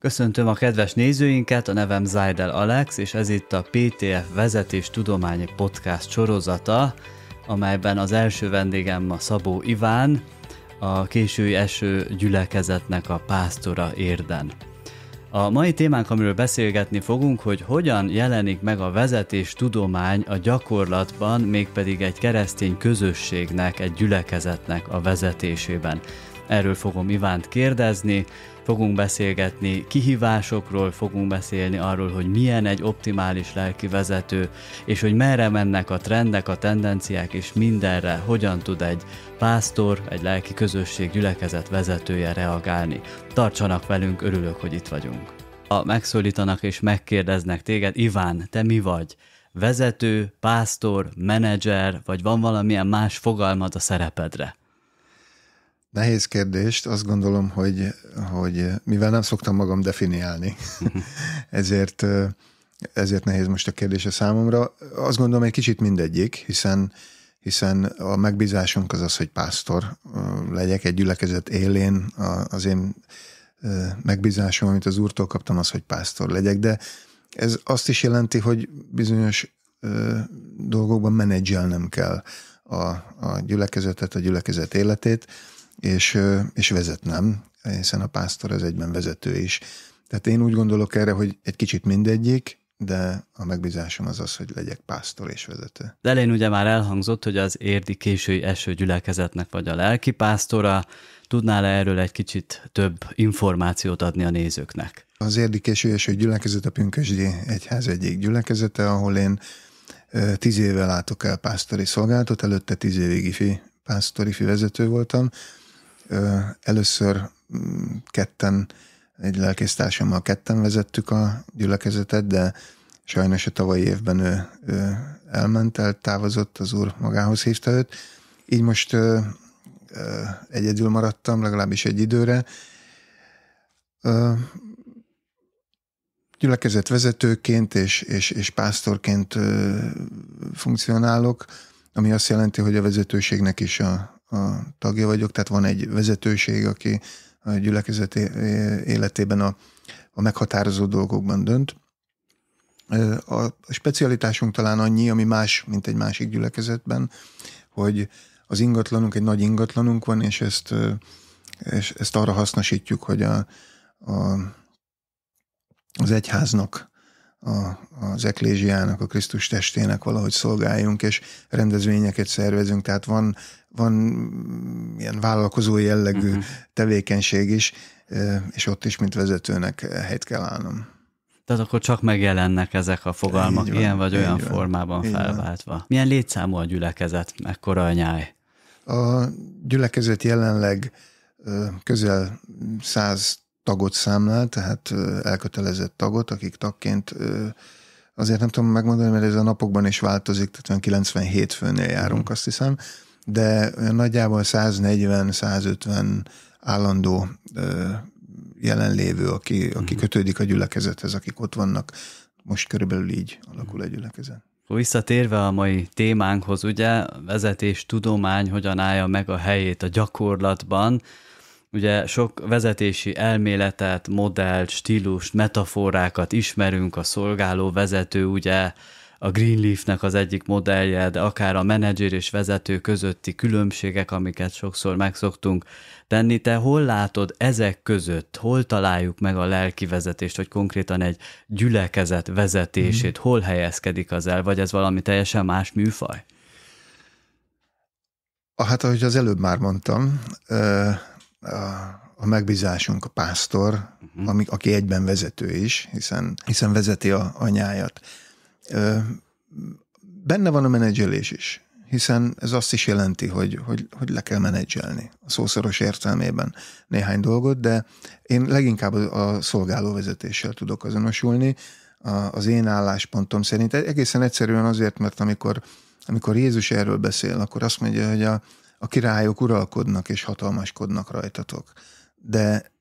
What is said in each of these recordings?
Köszöntöm a kedves nézőinket, a nevem Zajdel Alex, és ez itt a PTF Vezetés Tudományi Podcast sorozata, amelyben az első vendégem a Szabó Iván, a késői eső gyülekezetnek a pásztora érden. A mai témánk, amiről beszélgetni fogunk, hogy hogyan jelenik meg a vezetés tudomány a gyakorlatban, mégpedig egy keresztény közösségnek, egy gyülekezetnek a vezetésében. Erről fogom Ivánt kérdezni, fogunk beszélgetni, kihívásokról fogunk beszélni, arról, hogy milyen egy optimális lelki vezető, és hogy merre mennek a trendek, a tendenciák, és mindenre hogyan tud egy pásztor, egy lelki közösség gyülekezet vezetője reagálni. Tartsanak velünk, örülök, hogy itt vagyunk. Ha megszólítanak és megkérdeznek téged, Iván, te mi vagy? Vezető, pásztor, menedzser, vagy van valamilyen más fogalmad a szerepedre? Nehéz kérdést. Azt gondolom, hogy, hogy mivel nem szoktam magam definiálni, ezért, ezért nehéz most a kérdése számomra. Azt gondolom, egy kicsit mindegyik, hiszen hiszen a megbízásunk az az, hogy pásztor legyek egy gyülekezet élén. Az én megbízásom, amit az úrtól kaptam, az, hogy pásztor legyek, de ez azt is jelenti, hogy bizonyos dolgokban menedzselnem kell a, a gyülekezetet, a gyülekezet életét, és, és vezetnem, hiszen a pásztor az egyben vezető is. Tehát én úgy gondolok erre, hogy egy kicsit mindegyik, de a megbízásom az az, hogy legyek pásztor és vezető. De elén ugye már elhangzott, hogy az érdi késői eső gyülekezetnek vagy a lelki pásztora. Tudnál-e erről egy kicsit több információt adni a nézőknek? Az érdi késői eső gyülekezet a Pünkösdi Egyház egyik gyülekezete, ahol én tíz éve látok el pásztori szolgálatot, előtte tíz évig ifi pásztori vezető voltam, Először mm, ketten, egy lelkésztársammal ketten vezettük a gyülekezetet, de sajnos a tavalyi évben ő, ő elment, eltávozott, az úr magához hívta őt. Így most ö, ö, egyedül maradtam, legalábbis egy időre. Ö, gyülekezet vezetőként és, és, és pásztorként ö, funkcionálok, ami azt jelenti, hogy a vezetőségnek is a a tagja vagyok, tehát van egy vezetőség, aki a gyülekezet életében a, a meghatározó dolgokban dönt. A specialitásunk talán annyi, ami más, mint egy másik gyülekezetben, hogy az ingatlanunk, egy nagy ingatlanunk van, és ezt, és ezt arra hasznosítjuk, hogy a, a, az egyháznak a, az eklésiának, a Krisztus testének valahogy szolgáljunk, és rendezvényeket szervezünk, tehát van, van ilyen vállalkozó jellegű uh-huh. tevékenység is, és ott is, mint vezetőnek helyt kell állnom. Tehát akkor csak megjelennek ezek a fogalmak, van, ilyen vagy olyan van, formában felváltva. Van. Milyen létszámú a gyülekezet, mekkora a nyáj? A gyülekezet jelenleg közel 100 tagot számlál, tehát elkötelezett tagot, akik tagként azért nem tudom megmondani, mert ez a napokban is változik, tehát 97 főnél járunk, mm. azt hiszem, de nagyjából 140-150 állandó jelenlévő, aki, aki mhm. kötődik a gyülekezethez, akik ott vannak. Most körülbelül így alakul egy gyülekezet. Visszatérve a mai témánkhoz, ugye vezetés tudomány hogyan állja meg a helyét a gyakorlatban, Ugye sok vezetési elméletet, modellt, stílust, metaforákat ismerünk, a szolgáló vezető ugye a Greenleaf-nek az egyik modellje, de akár a menedzser és vezető közötti különbségek, amiket sokszor megszoktunk tenni. Te hol látod ezek között, hol találjuk meg a lelki vezetést, vagy konkrétan egy gyülekezet vezetését, mhm. hol helyezkedik az el, vagy ez valami teljesen más műfaj? Hát, ahogy az előbb már mondtam, a megbízásunk a pásztor, uh-huh. ami, aki egyben vezető is, hiszen, hiszen vezeti a, anyáját. Benne van a menedzselés is, hiszen ez azt is jelenti, hogy, hogy, hogy le kell menedzselni a szószoros értelmében néhány dolgot, de én leginkább a vezetéssel tudok azonosulni, az én álláspontom szerint. E-, egészen egyszerűen azért, mert amikor, amikor Jézus erről beszél, akkor azt mondja, hogy a, a királyok uralkodnak és hatalmaskodnak rajtatok, de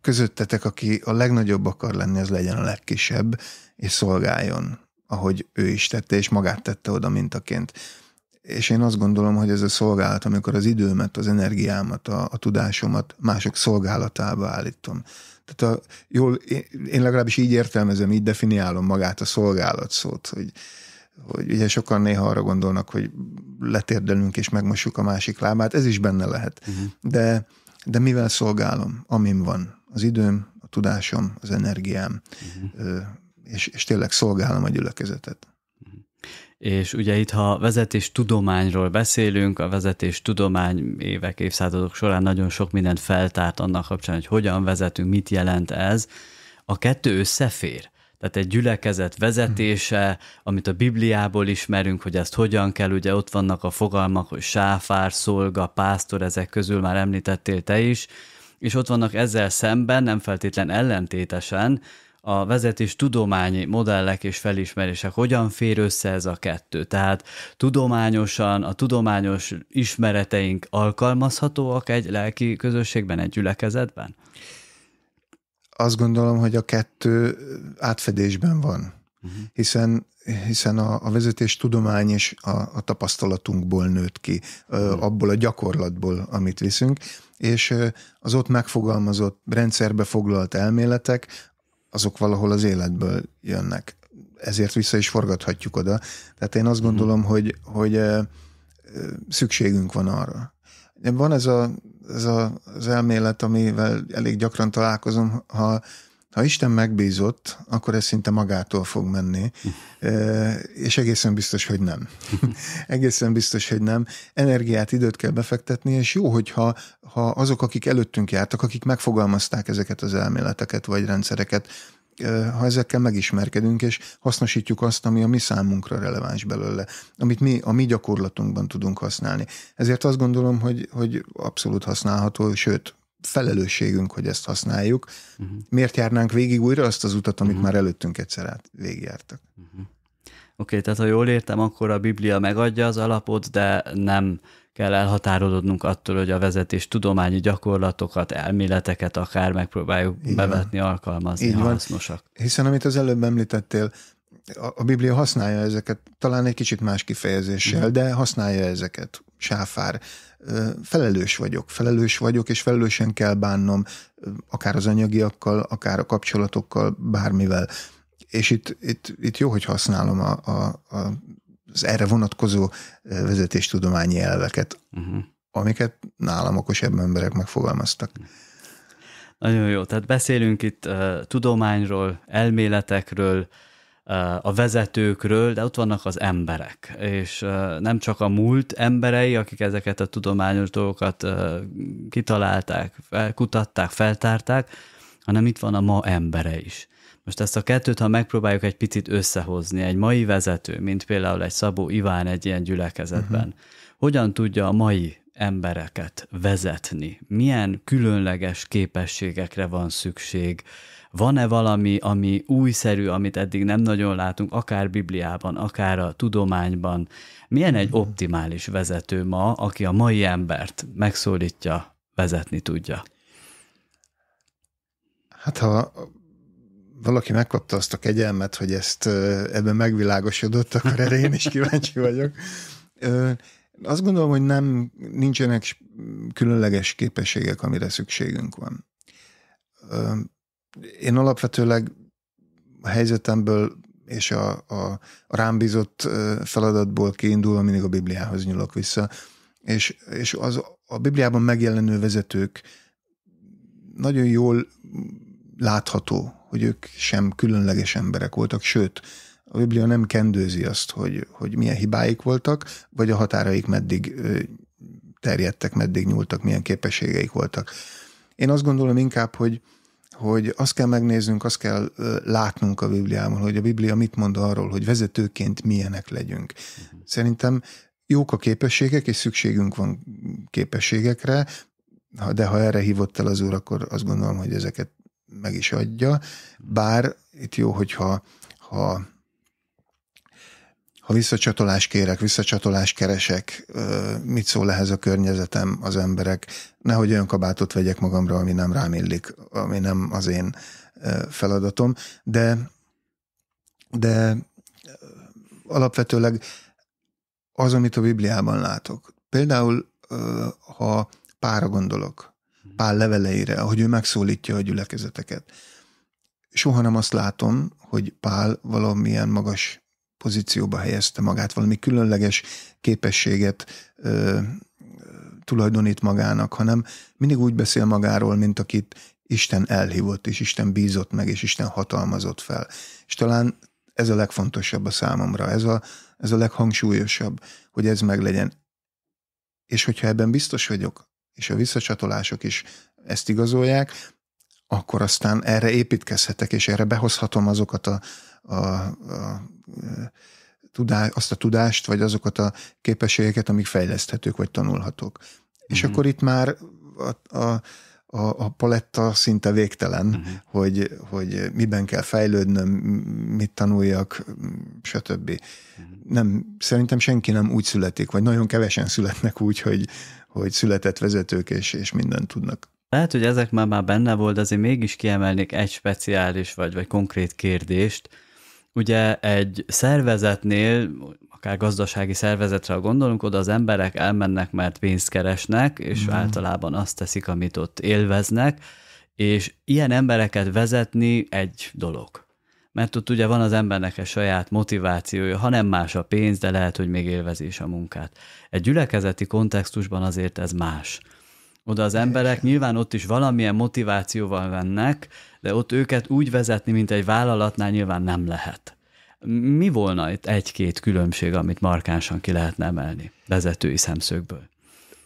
közöttetek, aki a legnagyobb akar lenni, az legyen a legkisebb, és szolgáljon, ahogy ő is tette, és magát tette oda mintaként. És én azt gondolom, hogy ez a szolgálat, amikor az időmet, az energiámat, a, a tudásomat mások szolgálatába állítom. Tehát a, jól, én legalábbis így értelmezem, így definiálom magát a szolgálat szót, hogy, hogy ugye sokan néha arra gondolnak, hogy letérdelünk és megmosjuk a másik lábát, ez is benne lehet. Uh-huh. De, de mivel szolgálom, amim van, az időm, a tudásom, az energiám, uh-huh. és, és tényleg szolgálom a gyülekezetet. Mhm. És ugye itt, ha vezetés tudományról beszélünk, a vezetés tudomány évek, évszázadok során nagyon sok mindent feltárt annak kapcsán, hogy hogyan vezetünk, mit jelent ez. A kettő összefér tehát egy gyülekezet vezetése, amit a Bibliából ismerünk, hogy ezt hogyan kell, ugye ott vannak a fogalmak, hogy sáfár, szolga, pásztor, ezek közül már említettél te is, és ott vannak ezzel szemben, nem feltétlen ellentétesen, a vezetés tudományi modellek és felismerések, hogyan fér össze ez a kettő? Tehát tudományosan, a tudományos ismereteink alkalmazhatóak egy lelki közösségben, egy gyülekezetben? azt gondolom, hogy a kettő átfedésben van. Uh-huh. Hiszen hiszen a, a vezetés tudomány és a, a tapasztalatunkból nőtt ki, uh-huh. abból a gyakorlatból, amit viszünk, és az ott megfogalmazott, rendszerbe foglalt elméletek, azok valahol az életből jönnek. Ezért vissza is forgathatjuk oda. Tehát én azt mhm. gondolom, uh-huh. hogy, hogy szükségünk van arra. Van ez a ez a, az elmélet, amivel elég gyakran találkozom, ha, ha Isten megbízott, akkor ez szinte magától fog menni, hm. e, és egészen biztos, hogy nem. Hm. egészen biztos, hogy nem. Energiát, időt kell befektetni, és jó, hogyha ha azok, akik előttünk jártak, akik megfogalmazták ezeket az elméleteket vagy rendszereket, ha ezekkel megismerkedünk, és hasznosítjuk azt, ami a mi számunkra releváns belőle, amit mi a mi gyakorlatunkban tudunk használni. Ezért azt gondolom, hogy, hogy abszolút használható, sőt, felelősségünk, hogy ezt használjuk. Uh-huh. Miért járnánk végig újra azt az utat, amit uh-huh. már előttünk egyszer át végigjártak? Uh-huh. Oké, okay, tehát ha jól értem, akkor a Biblia megadja az alapot, de nem kell elhatárolódnunk attól, hogy a vezetés tudományi gyakorlatokat, elméleteket akár megpróbáljuk Igen. bevetni, alkalmazni, Így ha van. hasznosak. Hiszen amit az előbb említettél, a, a Biblia használja ezeket, talán egy kicsit más kifejezéssel, Igen. Mhm. de használja ezeket. Sáfár, felelős vagyok, felelős vagyok, és felelősen kell bánnom, akár az anyagiakkal, akár a kapcsolatokkal, bármivel. És itt, itt, itt jó, hogy használom a, a, a az erre vonatkozó vezetéstudományi elveket, uh-huh. amiket nálam okosabb emberek megfogalmaztak. Nagyon jó, tehát beszélünk itt uh, tudományról, elméletekről, uh, a vezetőkről, de ott vannak az emberek, és uh, nem csak a múlt emberei, akik ezeket a tudományos dolgokat uh, kitalálták, kutatták, feltárták, hanem itt van a ma embere is. Most ezt a kettőt, ha megpróbáljuk egy picit összehozni, egy mai vezető, mint például egy Szabó Iván egy ilyen gyülekezetben, uh-huh. hogyan tudja a mai embereket vezetni? Milyen különleges képességekre van szükség? Van-e valami, ami újszerű, amit eddig nem nagyon látunk, akár Bibliában, akár a tudományban? Milyen egy mhm. optimális vezető ma, aki a mai embert megszólítja, vezetni tudja? Hát ha valaki megkapta azt a kegyelmet, hogy ezt ebben megvilágosodott, akkor erre én is kíváncsi vagyok. Azt gondolom, hogy nem nincsenek különleges képességek, amire szükségünk van. Én alapvetőleg a helyzetemből és a, a rám bízott feladatból kiindulva mindig a Bibliához nyúlok vissza, és, és az a Bibliában megjelenő vezetők nagyon jól látható, hogy ők sem különleges emberek voltak, sőt, a Biblia nem kendőzi azt, hogy, hogy milyen hibáik voltak, vagy a határaik meddig terjedtek, meddig nyúltak, milyen képességeik voltak. Én azt gondolom inkább, hogy, hogy azt kell megnéznünk, azt kell látnunk a Bibliában, hogy a Biblia mit mond arról, hogy vezetőként milyenek legyünk. Mhm. Szerintem jók a képességek, és szükségünk van képességekre, de ha erre hívott el az úr, akkor azt gondolom, hogy ezeket meg is adja, bár itt jó, hogyha ha, ha visszacsatolás kérek, visszacsatolás keresek, mit szól ehhez a környezetem, az emberek, nehogy olyan kabátot vegyek magamra, ami nem rám illik, ami nem az én feladatom, de, de alapvetőleg az, amit a Bibliában látok. Például, ha pára gondolok, Pál leveleire, ahogy ő megszólítja a gyülekezeteket. Soha nem azt látom, hogy Pál valamilyen magas pozícióba helyezte magát, valami különleges képességet ö, tulajdonít magának, hanem mindig úgy beszél magáról, mint akit Isten elhívott, és Isten bízott meg, és Isten hatalmazott fel. És talán ez a legfontosabb a számomra, ez a, ez a leghangsúlyosabb, hogy ez meglegyen. És hogyha ebben biztos vagyok, és a visszacsatolások is ezt igazolják, akkor aztán erre építkezhetek, és erre behozhatom azokat a, a, a e, tudás, azt a tudást, vagy azokat a képességeket, amik fejleszthetők, vagy tanulhatók. Mm-hmm. És mhm. akkor itt már a, a, a, a paletta szinte végtelen, uh-huh. hogy, hogy miben kell fejlődnöm, mit tanuljak, stb. Uh-huh. Nem, szerintem senki nem úgy születik, vagy nagyon kevesen születnek úgy, hogy, hogy született vezetők, és, és mindent tudnak. Lehet, hogy ezek már, már benne volt, azért mégis kiemelnék egy speciális vagy, vagy konkrét kérdést. Ugye egy szervezetnél akár gazdasági szervezetre gondolunk, oda az emberek elmennek, mert pénzt keresnek, és mm. általában azt teszik, amit ott élveznek, és ilyen embereket vezetni egy dolog. Mert ott ugye van az embernek egy saját motivációja, ha nem más a pénz, de lehet, hogy még élvezi is a munkát. Egy gyülekezeti kontextusban azért ez más. Oda az emberek nyilván ott is valamilyen motivációval vennek, de ott őket úgy vezetni, mint egy vállalatnál nyilván nem lehet. Mi volna itt egy-két különbség, amit markánsan ki lehetne emelni vezetői szemszögből?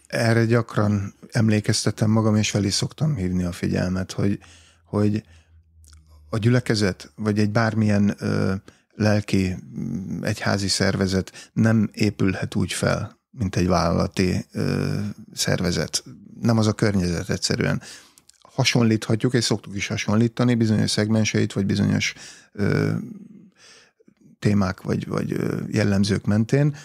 Erre gyakran emlékeztetem magam, és felé szoktam hívni a figyelmet, hogy, hogy a gyülekezet, vagy egy bármilyen ö, lelki, mm, egyházi szervezet nem épülhet úgy fel, mint egy vállalati ö, szervezet. Nem az a környezet egyszerűen. Hasonlíthatjuk, és szoktuk is hasonlítani bizonyos szegmenseit, vagy bizonyos ö, témák vagy, vagy jellemzők mentén,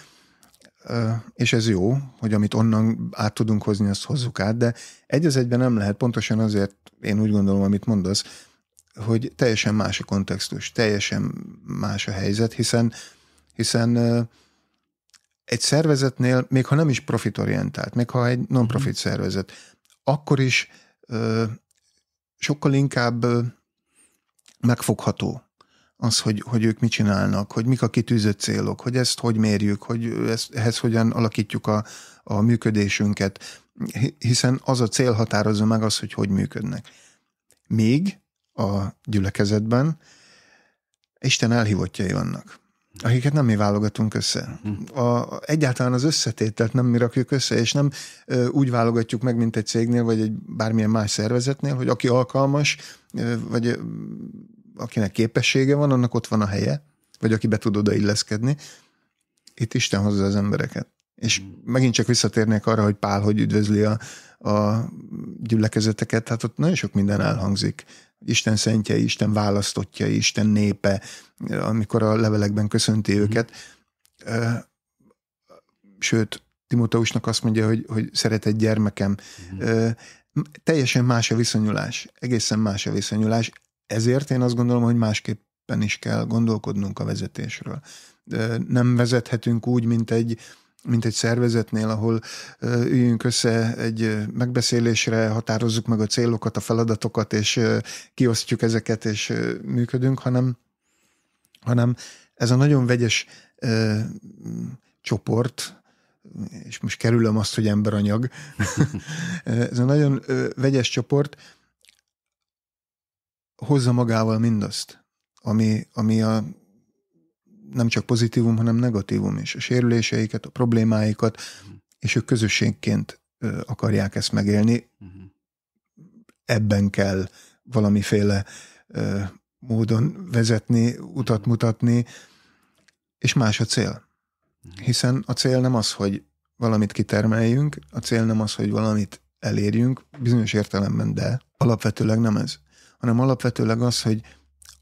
és ez jó, hogy amit onnan át tudunk hozni, azt hozzuk át, de egy az egyben nem lehet, pontosan azért én úgy gondolom, amit mondasz, hogy teljesen más a kontextus, teljesen más a helyzet, hiszen, hiszen egy szervezetnél, még ha nem is profitorientált, még ha egy mhm. non-profit szervezet, akkor is sokkal inkább megfogható az, hogy, hogy ők mit csinálnak, hogy mik a kitűzött célok, hogy ezt hogy mérjük, hogy ezt, ehhez hogyan alakítjuk a, a működésünket, hiszen az a cél határozza meg az, hogy hogy működnek. Még a gyülekezetben Isten elhívottjai vannak, akiket nem mi válogatunk össze. Mhm. A, egyáltalán az összetételt nem mi rakjuk össze, és nem ö, úgy válogatjuk meg, mint egy cégnél, vagy egy bármilyen más szervezetnél, hogy aki alkalmas, ö, vagy akinek képessége van, annak ott van a helye, vagy aki be tud odailleszkedni. Itt Isten hozza az embereket. És megint csak visszatérnék arra, hogy Pál, hogy üdvözli a, a gyülekezeteket, hát ott nagyon sok minden elhangzik. Isten szentje, Isten választottja, Isten népe, amikor a levelekben köszönti mm. őket. Sőt, Timoteusnak azt mondja, hogy, hogy szeretett gyermekem. Mm. Teljesen más a viszonyulás, egészen más a viszonyulás. Ezért én azt gondolom, hogy másképpen is kell gondolkodnunk a vezetésről. Nem vezethetünk úgy, mint egy mint egy szervezetnél, ahol üljünk össze egy megbeszélésre, határozzuk meg a célokat, a feladatokat, és kiosztjuk ezeket, és működünk, hanem, hanem ez a nagyon vegyes ö, csoport, és most kerülöm azt, hogy emberanyag, ez a nagyon ö, vegyes csoport hozza magával mindazt, ami, ami a nem csak pozitívum, hanem negatívum is. A sérüléseiket, a problémáikat, uh-huh. és ők közösségként akarják ezt megélni. Uh-huh. Ebben kell valamiféle módon vezetni, utat mhm. mutatni, és más a cél. Hiszen a cél nem az, hogy valamit kitermeljünk, a cél nem az, hogy valamit elérjünk, bizonyos értelemben, de alapvetőleg nem ez hanem alapvetőleg az, hogy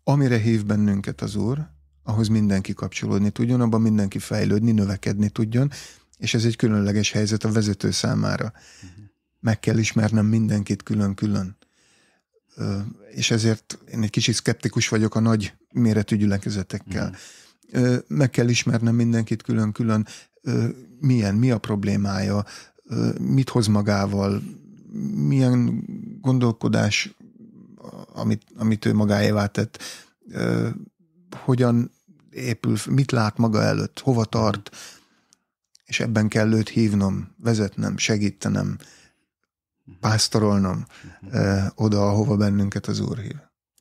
amire hív bennünket az Úr, ahhoz mindenki kapcsolódni tudjon, abban mindenki fejlődni, növekedni tudjon, és ez egy különleges helyzet a vezető számára. Mhm. Meg kell ismernem mindenkit külön-külön. És ezért én egy kicsit szkeptikus vagyok a nagy méretű gyülekezetekkel. Mhm. Meg kell ismernem mindenkit külön-külön, milyen, mi a problémája, mit hoz magával, milyen gondolkodás amit, amit ő magáévá tett, hogyan épül, mit lát maga előtt, hova tart, és ebben kell őt hívnom, vezetnem, segítenem, pásztorolnom oda, ahova bennünket az Úr hív.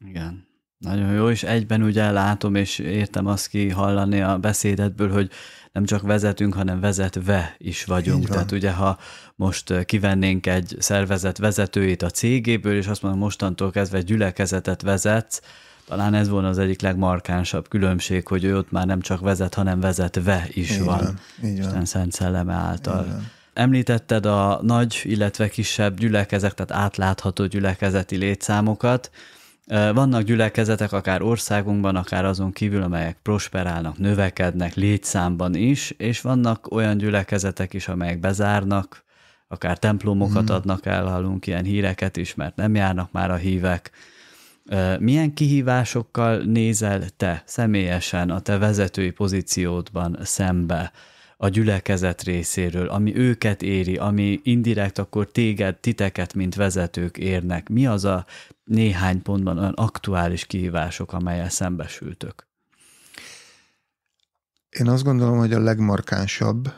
Igen. Nagyon jó, és egyben ugye látom és értem azt ki hallani a beszédedből, hogy nem csak vezetünk, hanem vezetve is vagyunk. Tehát ugye, ha most kivennénk egy szervezet vezetőjét a cégéből, és azt mondom, mostantól kezdve gyülekezetet vezetsz, talán ez volna az egyik legmarkánsabb különbség, hogy ő ott már nem csak vezet, hanem vezetve is így van. van. Isten Szent Szelleme által. Említetted a nagy, illetve kisebb gyülekezet, tehát átlátható gyülekezeti létszámokat. Vannak gyülekezetek akár országunkban, akár azon kívül, amelyek prosperálnak, növekednek létszámban is, és vannak olyan gyülekezetek is, amelyek bezárnak, akár templomokat hmm. adnak el, hallunk ilyen híreket is, mert nem járnak már a hívek. Milyen kihívásokkal nézel te személyesen a te vezetői pozíciódban szembe a gyülekezet részéről, ami őket éri, ami indirekt akkor téged, titeket, mint vezetők érnek? Mi az a néhány pontban olyan aktuális kihívások, amelyel szembesültök? Én azt gondolom, hogy a legmarkánsabb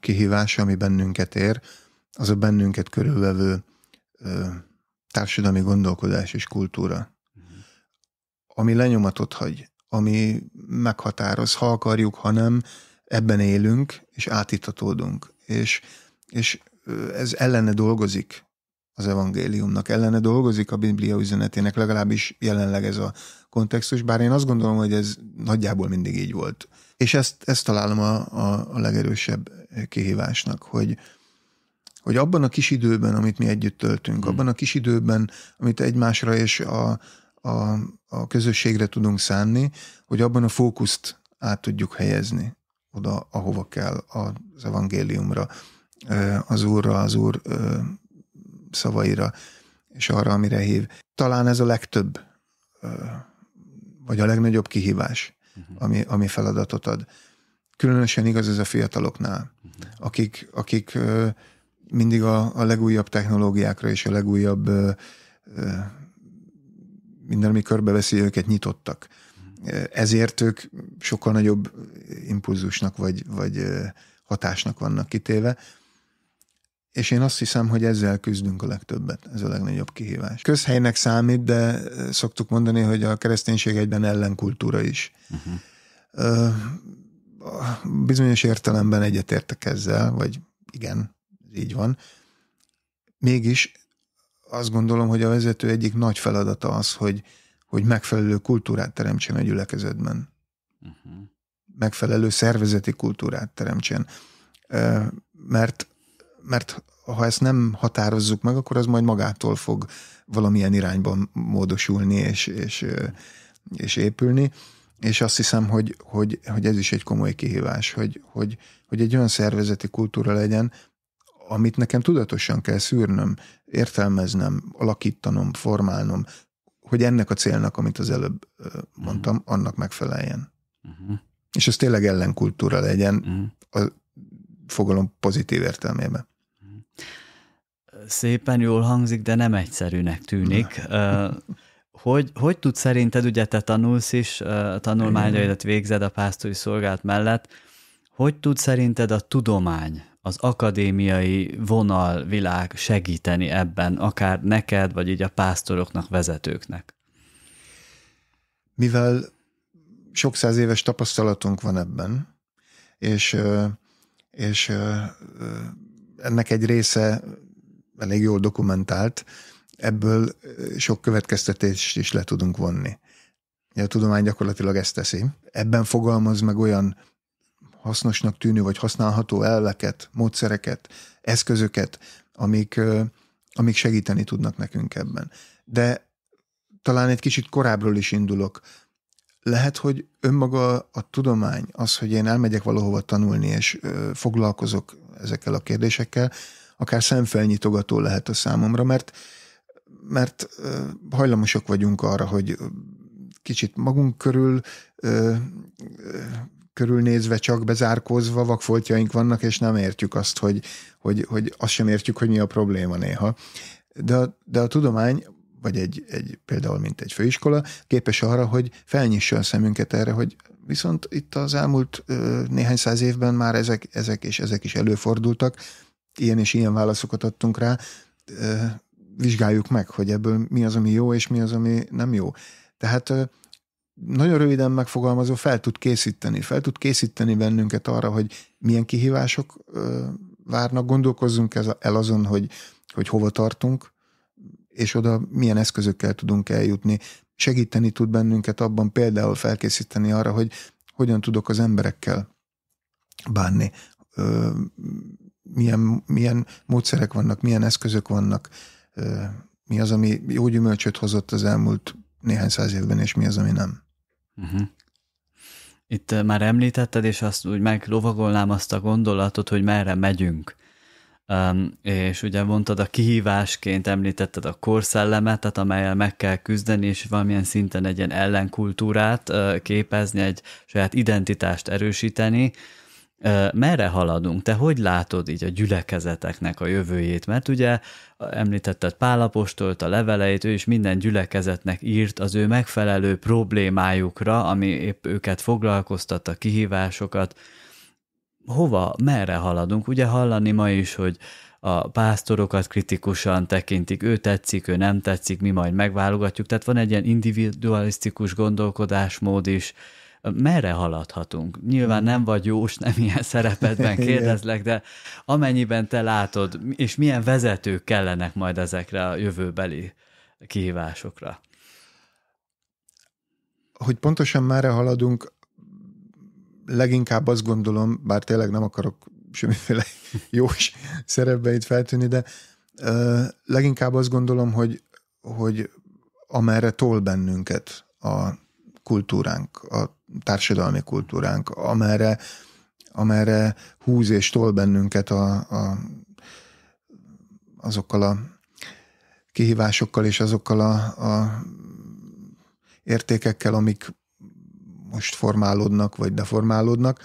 kihívás, ami bennünket ér, az a bennünket körülvevő társadalmi gondolkodás és kultúra, mhm. ami lenyomatot hagy, ami meghatároz, ha akarjuk, ha nem, ebben élünk, és átitatódunk. És, és ez ellene dolgozik az evangéliumnak ellene dolgozik, a Biblia üzenetének legalábbis jelenleg ez a kontextus, bár én azt gondolom, hogy ez nagyjából mindig így volt. És ezt, ezt találom a, a, a legerősebb kihívásnak, hogy, hogy abban a kis időben, amit mi együtt töltünk, hmm. abban a kis időben, amit egymásra és a, a, a közösségre tudunk szánni, hogy abban a fókuszt át tudjuk helyezni oda, ahova kell az evangéliumra, az Úrra, az Úr szavaira, és arra, amire hív. Talán ez a legtöbb, vagy a legnagyobb kihívás, uh-huh. ami, ami feladatot ad. Különösen igaz ez a fiataloknál, uh-huh. akik, akik mindig a, a legújabb technológiákra és a legújabb minden, ami körbeveszi őket, nyitottak. Mhm. Ezért ők sokkal nagyobb impulzusnak vagy, vagy hatásnak vannak kitéve és én azt hiszem, hogy ezzel küzdünk a legtöbbet, ez a legnagyobb kihívás. Közhelynek számít, de eh, szoktuk mondani, hogy a kereszténység egyben ellenkultúra is. Uh-huh. bizonyos értelemben egyetértek ezzel, vagy igen, így van. Mégis azt gondolom, hogy a vezető egyik nagy feladata az, hogy, hogy megfelelő kultúrát teremtsen a gyülekezetben. Uh-huh. Megfelelő szervezeti kultúrát teremtsen. mert mert ha ezt nem határozzuk meg, akkor az majd magától fog valamilyen irányban módosulni és, és, és épülni. És azt hiszem, hogy, hogy, hogy ez is egy komoly kihívás, hogy, hogy, hogy egy olyan szervezeti kultúra legyen, amit nekem tudatosan kell szűrnöm, értelmeznem, alakítanom, formálnom, hogy ennek a célnak, amit az előbb mhm. mondtam, uh-huh. annak megfeleljen. Uh-huh. És ez tényleg ellenkultúra legyen uh-huh. a fogalom pozitív értelmében szépen jól hangzik, de nem egyszerűnek tűnik. Hogy, hogy tud szerinted, ugye te tanulsz is, tanulmányaidat végzed a pásztori szolgált mellett, hogy tud szerinted a tudomány, az akadémiai vonal, világ segíteni ebben, akár neked, vagy így a pásztoroknak, vezetőknek? Mivel sok száz éves tapasztalatunk van ebben, és, és ennek egy része elég jól dokumentált, ebből eh, sok következtetést is le tudunk vonni. A tudomány gyakorlatilag ezt teszi. Ebben fogalmaz meg olyan hasznosnak tűnő vagy használható elveket, módszereket, eszközöket, amik, eh, amik segíteni tudnak nekünk ebben. De talán egy kicsit korábbról is indulok. Lehet, hogy önmaga a tudomány, az, hogy én elmegyek valahova tanulni, és eh, foglalkozok ezekkel a kérdésekkel, akár szemfelnyitogató lehet a számomra, mert, mert hajlamosak vagyunk arra, hogy kicsit magunk körül körülnézve, csak bezárkózva vakfoltjaink vannak, és nem értjük azt, hogy, hogy, hogy azt sem értjük, hogy mi a probléma néha. De, de a tudomány, vagy egy, egy, például mint egy főiskola, képes arra, hogy felnyissa a szemünket erre, hogy viszont itt az elmúlt néhány száz évben már ezek, ezek és ezek is előfordultak, ilyen és ilyen válaszokat adtunk rá, vizsgáljuk meg, hogy ebből mi az, ami jó, és mi az, ami nem jó. Tehát nagyon röviden megfogalmazó, fel tud készíteni, fel tud készíteni bennünket arra, hogy milyen kihívások várnak, gondolkozzunk el azon, hogy, hogy hova tartunk, és oda milyen eszközökkel tudunk eljutni. Segíteni tud bennünket abban például felkészíteni arra, hogy hogyan tudok az emberekkel bánni, milyen, milyen módszerek vannak, milyen eszközök vannak, mi az, ami jó gyümölcsöt hozott az elmúlt néhány száz évben, és mi az, ami nem. Uh-huh. Itt már említetted, és azt úgy meglovagolnám azt a gondolatot, hogy merre megyünk. Um, és ugye mondtad, a kihívásként említetted a korszellemet, tehát amelyel meg kell küzdeni, és valamilyen szinten egy ilyen ellenkultúrát uh, képezni, egy saját identitást erősíteni merre haladunk? Te hogy látod így a gyülekezeteknek a jövőjét? Mert ugye említetted Pálapostolt, a leveleit, ő is minden gyülekezetnek írt az ő megfelelő problémájukra, ami épp őket foglalkoztatta, kihívásokat. Hova, merre haladunk? Ugye hallani ma is, hogy a pásztorokat kritikusan tekintik, ő tetszik, ő nem tetszik, mi majd megválogatjuk. Tehát van egy ilyen individualisztikus gondolkodásmód is, merre haladhatunk? Nyilván nem vagy jós, nem ilyen szerepetben kérdezlek, de amennyiben te látod, és milyen vezetők kellenek majd ezekre a jövőbeli kihívásokra? Hogy pontosan merre haladunk, leginkább azt gondolom, bár tényleg nem akarok semmiféle jós szerepbe itt feltűnni, de leginkább azt gondolom, hogy, hogy amerre tol bennünket a kultúránk, a társadalmi kultúránk, amerre, amerre húz és tol bennünket a, a, azokkal a kihívásokkal és azokkal a, a értékekkel, amik most formálódnak vagy deformálódnak.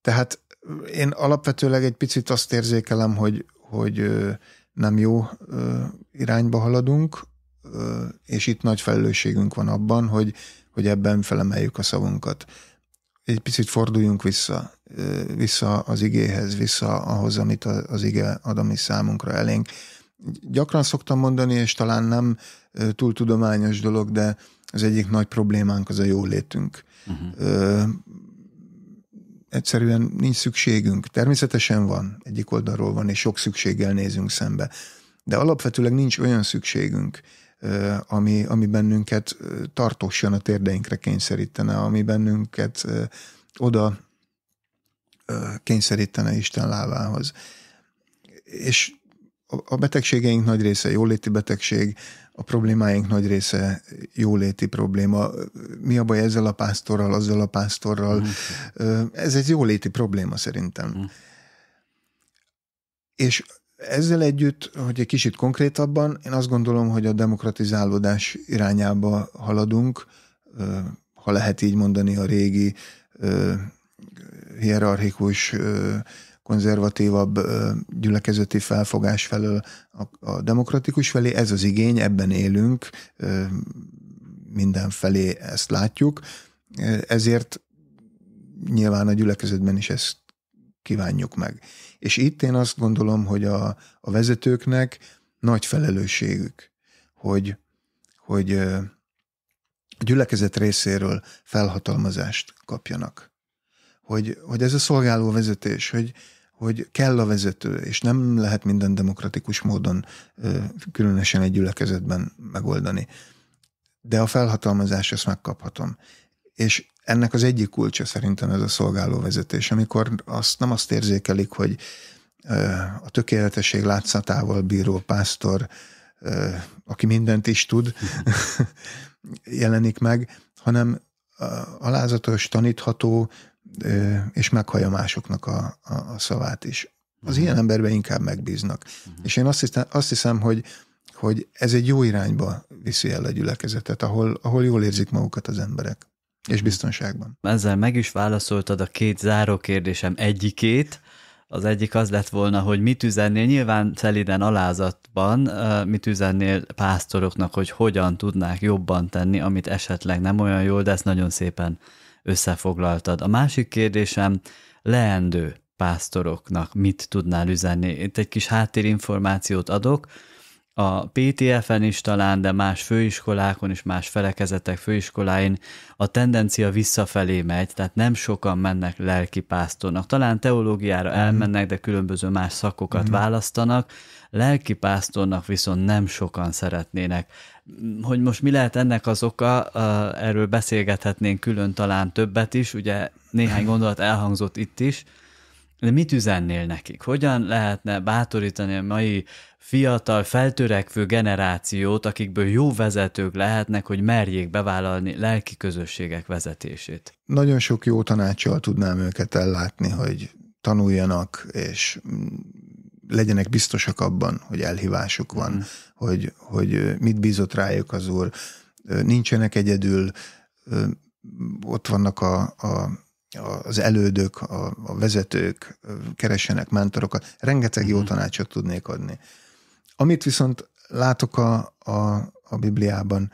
Tehát én alapvetőleg egy picit azt érzékelem, hogy, hogy nem jó irányba haladunk, és itt nagy felelősségünk van abban, hogy hogy ebben felemeljük a szavunkat. Egy picit forduljunk vissza, vissza az igéhez, vissza ahhoz, amit az ige ad ami számunkra elénk. Gyakran szoktam mondani, és talán nem túl tudományos dolog, de az egyik nagy problémánk az a jólétünk. Uh-huh. egyszerűen nincs szükségünk. Természetesen van, egyik oldalról van, és sok szükséggel nézünk szembe. De alapvetőleg nincs olyan szükségünk, ami, ami bennünket tartósan a térdeinkre kényszerítene, ami bennünket oda kényszerítene Isten lábához. És a betegségeink nagy része jóléti betegség, a problémáink nagy része jóléti probléma. Mi a baj ezzel a pásztorral, azzal a pásztorral? Mm. Ez egy jóléti probléma szerintem. Mm. És ezzel együtt, hogy egy kicsit konkrétabban, én azt gondolom, hogy a demokratizálódás irányába haladunk, ha lehet így mondani a régi hierarchikus, konzervatívabb gyülekezeti felfogás felől a, demokratikus felé. Ez az igény, ebben élünk, mindenfelé ezt látjuk, ezért nyilván a gyülekezetben is ezt kívánjuk meg. És itt én azt gondolom, hogy a, a vezetőknek nagy felelősségük, hogy, hogy a gyülekezet részéről felhatalmazást kapjanak. Hogy, hogy ez a szolgáló vezetés, hogy, hogy kell a vezető, és nem lehet minden demokratikus módon, különösen egy gyülekezetben megoldani. De a felhatalmazást ezt megkaphatom. És ennek az egyik kulcsa szerintem ez a vezetés, amikor azt nem azt érzékelik, hogy a tökéletesség látszatával bíró pásztor, aki mindent is tud, jelenik meg, hanem alázatos, tanítható, és meghallja másoknak a, a, a szavát is. Az ilyen emberben inkább megbíznak. Uh-huh. És én azt hiszem, azt hiszem hogy, hogy ez egy jó irányba viszi el a gyülekezetet, ahol, ahol jól érzik magukat az emberek. És biztonságban. Ezzel meg is válaszoltad a két záró kérdésem egyikét. Az egyik az lett volna, hogy mit üzennél, nyilván szeliden alázatban, mit üzennél pásztoroknak, hogy hogyan tudnák jobban tenni, amit esetleg nem olyan jól, de ezt nagyon szépen összefoglaltad. A másik kérdésem leendő pásztoroknak mit tudnál üzenni. Itt egy kis háttérinformációt adok, a PTF-en is talán, de más főiskolákon és más felekezetek főiskoláin a tendencia visszafelé megy, tehát nem sokan mennek lelkipásztornak. Talán teológiára mm. elmennek, de különböző más szakokat mm. választanak. Lelkipásztornak viszont nem sokan szeretnének. Hogy most mi lehet ennek az oka, erről beszélgethetnénk külön talán többet is, ugye néhány gondolat elhangzott itt is, de mit üzennél nekik? Hogyan lehetne bátorítani a mai fiatal, feltörekvő generációt, akikből jó vezetők lehetnek, hogy merjék bevállalni lelki közösségek vezetését? Nagyon sok jó tanácssal tudnám őket ellátni, hogy tanuljanak, és legyenek biztosak abban, hogy elhívásuk van, mm. hogy, hogy mit bízott rájuk az úr, nincsenek egyedül, ott vannak a, a az elődök, a, a vezetők keressenek mentorokat. Rengeteg jó mhm. tanácsot tudnék adni. Amit viszont látok a, a, a Bibliában,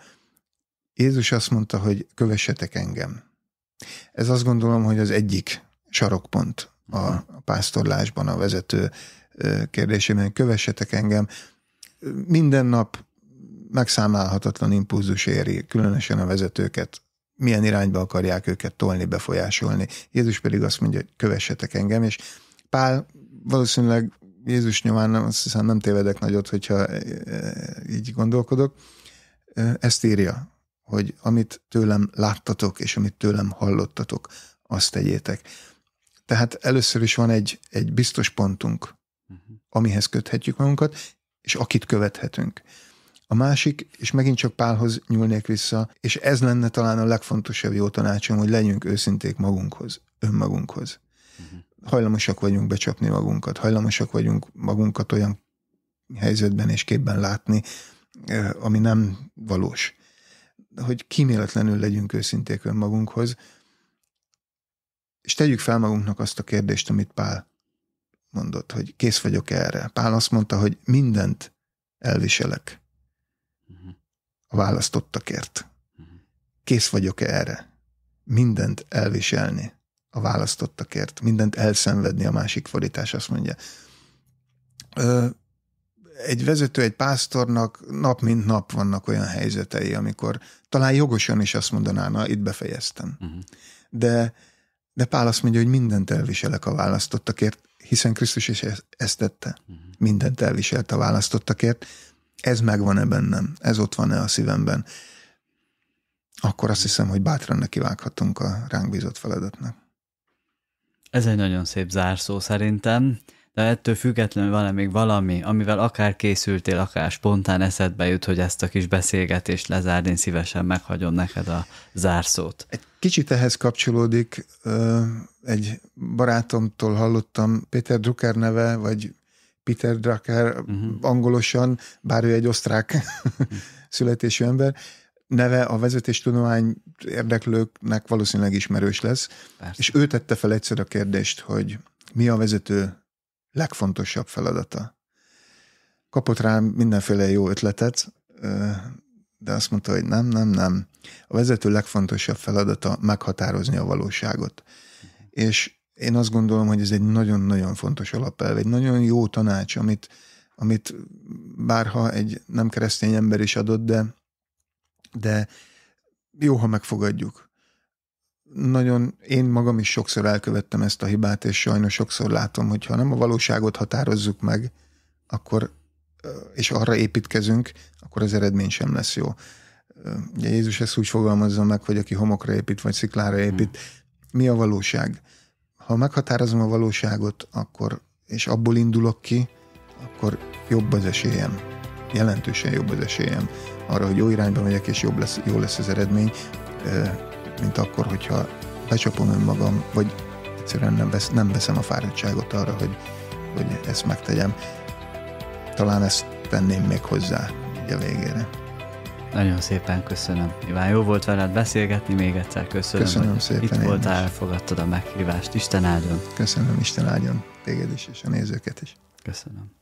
Jézus azt mondta, hogy kövessetek engem. Ez azt gondolom, hogy az egyik sarokpont a, a mhm. pásztorlásban, a vezető kérdésében, hogy kövessetek engem. Minden nap megszámálhatatlan impulzus éri, különösen a vezetőket milyen irányba akarják őket tolni, befolyásolni. Jézus pedig azt mondja, hogy kövessetek engem, és Pál valószínűleg Jézus nyomán, nem, azt hiszem nem tévedek nagyot, hogyha e, e, így gondolkodok, e, ezt írja, hogy amit tőlem láttatok, és amit tőlem hallottatok, azt tegyétek. Tehát először is van egy, egy biztos pontunk, mhm. amihez köthetjük magunkat, és akit követhetünk. A másik, és megint csak Pálhoz nyúlnék vissza, és ez lenne talán a legfontosabb jó tanácsom, hogy legyünk őszinték magunkhoz, önmagunkhoz. Uh-huh. Hajlamosak vagyunk becsapni magunkat, hajlamosak vagyunk magunkat olyan helyzetben és képben látni, ami nem valós. Hogy kíméletlenül legyünk őszinték önmagunkhoz, és tegyük fel magunknak azt a kérdést, amit Pál mondott, hogy kész vagyok erre. Pál azt mondta, hogy mindent elviselek. Mhm. a választottakért. Mhm. Kész vagyok-e erre? Mindent elviselni a választottakért, mindent elszenvedni, a másik fordítás azt mondja. Ö, egy vezető, egy pásztornak nap mint nap vannak olyan helyzetei, amikor talán jogosan is azt mondaná, na itt befejeztem. Uh-huh. De, de Pál azt mondja, hogy mindent elviselek a választottakért, hiszen Krisztus is e-, ezt tette. Uh-huh. Mindent elviselt a választottakért ez megvan-e bennem, ez ott van-e a szívemben, akkor azt hiszem, hogy bátran nekivághatunk a ránk bízott feladatnak. Ez egy nagyon szép zárszó szerintem, de ettől függetlenül van-e még valami, amivel akár készültél, akár spontán eszedbe jut, hogy ezt a kis beszélgetést lezárd, én szívesen meghagyom neked a zárszót. Egy kicsit ehhez kapcsolódik, egy barátomtól hallottam, Péter Drucker neve, vagy Peter Drucker uh-huh. angolosan, bár ő egy osztrák uh-huh. születésű ember, neve a vezetéstudomány érdeklőknek valószínűleg ismerős lesz. Persze. És ő tette fel egyszer a kérdést, hogy mi a vezető legfontosabb feladata. Kapott rám mindenféle jó ötletet, de azt mondta, hogy nem, nem, nem. A vezető legfontosabb feladata meghatározni a valóságot. Mhm. És én azt gondolom, hogy ez egy nagyon-nagyon fontos alapelv, egy nagyon jó tanács, amit, amit bárha egy nem keresztény ember is adott, de, de jó, ha megfogadjuk. Nagyon, én magam is sokszor elkövettem ezt a hibát, és sajnos sokszor látom, hogy ha nem a valóságot határozzuk meg, akkor, és arra építkezünk, akkor az eredmény sem lesz jó. Ugye Jézus ezt úgy fogalmazza meg, hogy aki homokra épít, vagy sziklára épít, hm. mi a valóság? ha meghatározom a valóságot, akkor, és abból indulok ki, akkor jobb az esélyem. Jelentősen jobb az esélyem arra, hogy jó irányba megyek, és jobb lesz, jó lesz az eredmény, mint akkor, hogyha becsapom önmagam, vagy egyszerűen nem, vesz, nem veszem a fáradtságot arra, hogy, hogy ezt megtegyem. Talán ezt tenném még hozzá a végére. Nagyon szépen köszönöm. Iván, jó volt veled beszélgetni, még egyszer köszönöm. Köszönöm szépen. Itt voltál, elfogadtad a meghívást. Isten áldjon. Köszönöm, Isten áldjon téged is, és a nézőket is. Köszönöm.